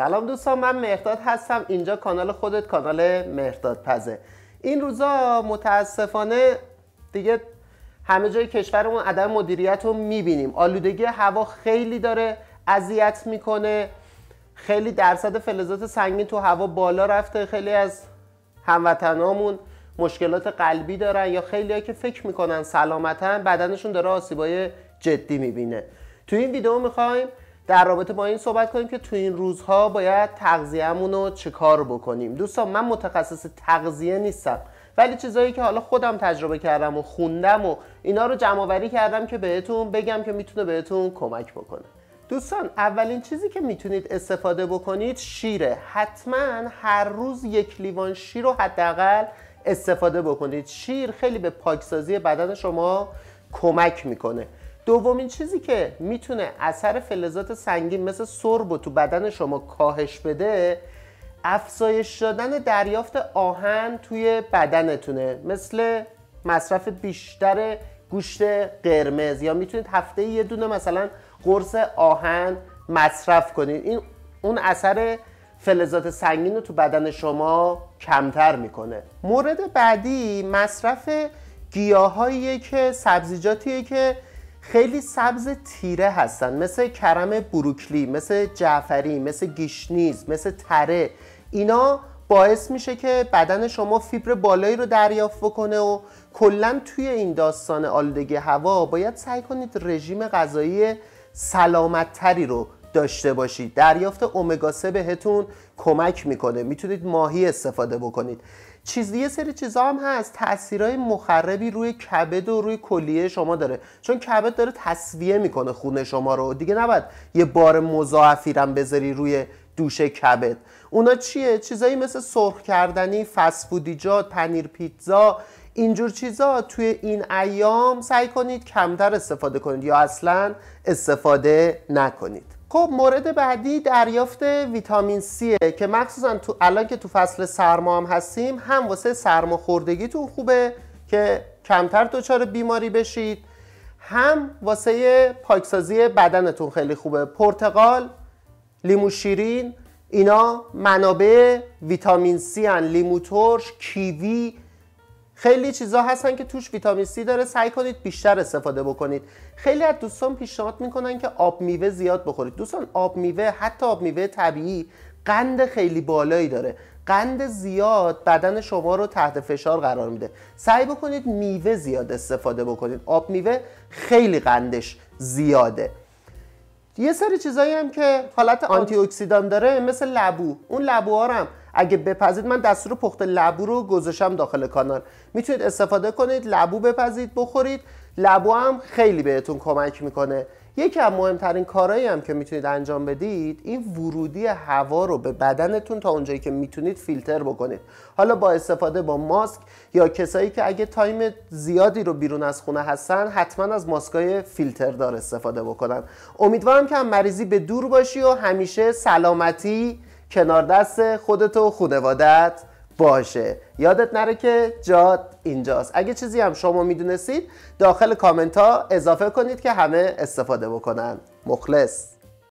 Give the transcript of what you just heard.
سلام دوستان من مهرداد هستم اینجا کانال خودت کانال مهرداد پزه این روزا متاسفانه دیگه همه جای کشورمون عدم مدیریت رو میبینیم آلودگی هوا خیلی داره اذیت میکنه خیلی درصد فلزات سنگین تو هوا بالا رفته خیلی از هموطنامون مشکلات قلبی دارن یا خیلی که فکر میکنن سلامتن بدنشون داره آسیبای جدی میبینه تو این ویدیو میخوایم در رابطه با این صحبت کنیم که تو این روزها باید تغذیهمون رو چه کار بکنیم دوستان من متخصص تغذیه نیستم ولی چیزایی که حالا خودم تجربه کردم و خوندم و اینا رو جمع کردم که بهتون بگم که میتونه بهتون کمک بکنه دوستان اولین چیزی که میتونید استفاده بکنید شیره حتما هر روز یک لیوان شیر رو حداقل استفاده بکنید شیر خیلی به پاکسازی بدن شما کمک میکنه دومین چیزی که میتونه اثر فلزات سنگین مثل سرب تو بدن شما کاهش بده افزایش دادن دریافت آهن توی بدنتونه مثل مصرف بیشتر گوشت قرمز یا میتونید هفته یه دونه مثلا قرص آهن مصرف کنید این اون اثر فلزات سنگین رو تو بدن شما کمتر میکنه مورد بعدی مصرف گیاهاییه که سبزیجاتیه که خیلی سبز تیره هستن مثل کرم بروکلی مثل جعفری مثل گیشنیز مثل تره اینا باعث میشه که بدن شما فیبر بالایی رو دریافت بکنه و کلا توی این داستان آلودگی هوا باید سعی کنید رژیم غذایی سلامتتری رو داشته باشید دریافت امگا 3 بهتون کمک میکنه میتونید ماهی استفاده بکنید چیز یه سری چیزا هم هست تاثیرای مخربی روی کبد و روی کلیه شما داره چون کبد داره تصویه میکنه خونه شما رو دیگه نباید یه بار مضاعفی بذاری روی دوش کبد اونا چیه چیزایی مثل سرخ کردنی فسفودیجات پنیر پیتزا اینجور چیزا توی این ایام سعی کنید کمتر استفاده کنید یا اصلا استفاده نکنید خب مورد بعدی دریافت ویتامین C که مخصوصا تو الان که تو فصل سرما هم هستیم هم واسه تو خوبه که کمتر دچار بیماری بشید هم واسه پاکسازی بدنتون خیلی خوبه پرتقال لیمو شیرین اینا منابع ویتامین C ان لیمو ترش کیوی خیلی چیزا هستن که توش ویتامین C داره سعی کنید بیشتر استفاده بکنید خیلی از دوستان پیشنهاد میکنن که آب میوه زیاد بخورید دوستان آب میوه حتی آب میوه طبیعی قند خیلی بالایی داره قند زیاد بدن شما رو تحت فشار قرار میده سعی بکنید میوه زیاد استفاده بکنید آب میوه خیلی قندش زیاده یه سری چیزایی هم که حالت آنتی اکسیدان داره مثل لبو اون لبوها هم اگه بپزید من دستور پخت لبو رو گذاشتم داخل کانال میتونید استفاده کنید لبو بپزید بخورید لبو هم خیلی بهتون کمک میکنه یکی از مهمترین کارهایی هم که میتونید انجام بدید این ورودی هوا رو به بدنتون تا اونجایی که میتونید فیلتر بکنید حالا با استفاده با ماسک یا کسایی که اگه تایم زیادی رو بیرون از خونه هستن حتما از ماسکای فیلتردار استفاده بکنن امیدوارم که هم مریضی به دور باشی و همیشه سلامتی کنار دست خودت و خانوادت باشه یادت نره که جاد اینجاست اگه چیزی هم شما میدونستید داخل کامنت ها اضافه کنید که همه استفاده بکنن مخلص